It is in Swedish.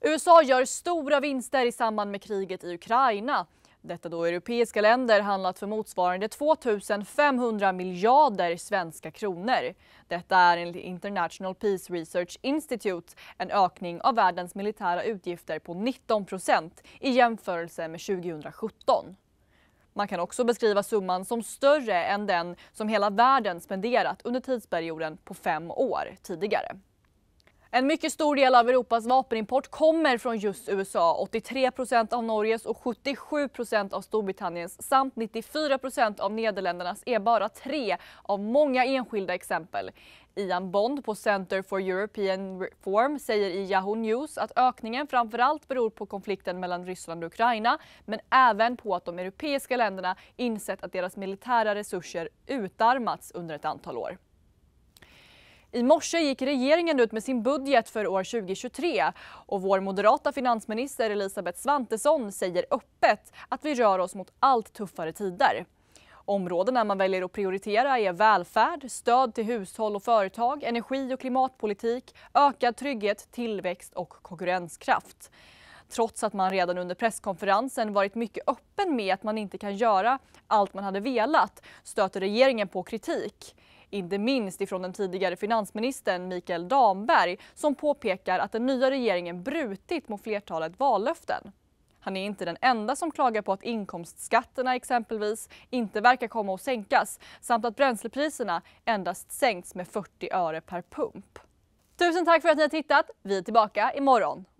USA gör stora vinster i samband med kriget i Ukraina. Detta då europeiska länder handlat för motsvarande 2 500 miljarder svenska kronor. Detta är enligt International Peace Research Institute en ökning av världens militära utgifter på 19 procent i jämförelse med 2017. Man kan också beskriva summan som större än den som hela världen spenderat under tidsperioden på fem år tidigare. En mycket stor del av Europas vapenimport kommer från just USA. 83 av Norges och 77 av Storbritanniens samt 94 av Nederländernas är bara tre av många enskilda exempel. Ian Bond på Center for European Reform säger i Yahoo News att ökningen framför allt beror på konflikten mellan Ryssland och Ukraina men även på att de europeiska länderna insett att deras militära resurser utarmats under ett antal år. I morse gick regeringen ut med sin budget för år 2023 och vår moderata finansminister Elisabeth Svantesson säger öppet att vi rör oss mot allt tuffare tider. Områdena man väljer att prioritera är välfärd, stöd till hushåll och företag, energi och klimatpolitik, ökad trygghet, tillväxt och konkurrenskraft. Trots att man redan under presskonferensen varit mycket öppen med att man inte kan göra allt man hade velat stöter regeringen på kritik inte minst ifrån den tidigare finansministern Mikael Damberg som påpekar att den nya regeringen brutit mot flertalet vallöften. Han är inte den enda som klagar på att inkomstskatterna exempelvis inte verkar komma att sänkas samt att bränslepriserna endast sänkts med 40 öre per pump. Tusen tack för att ni har tittat. Vi är tillbaka imorgon.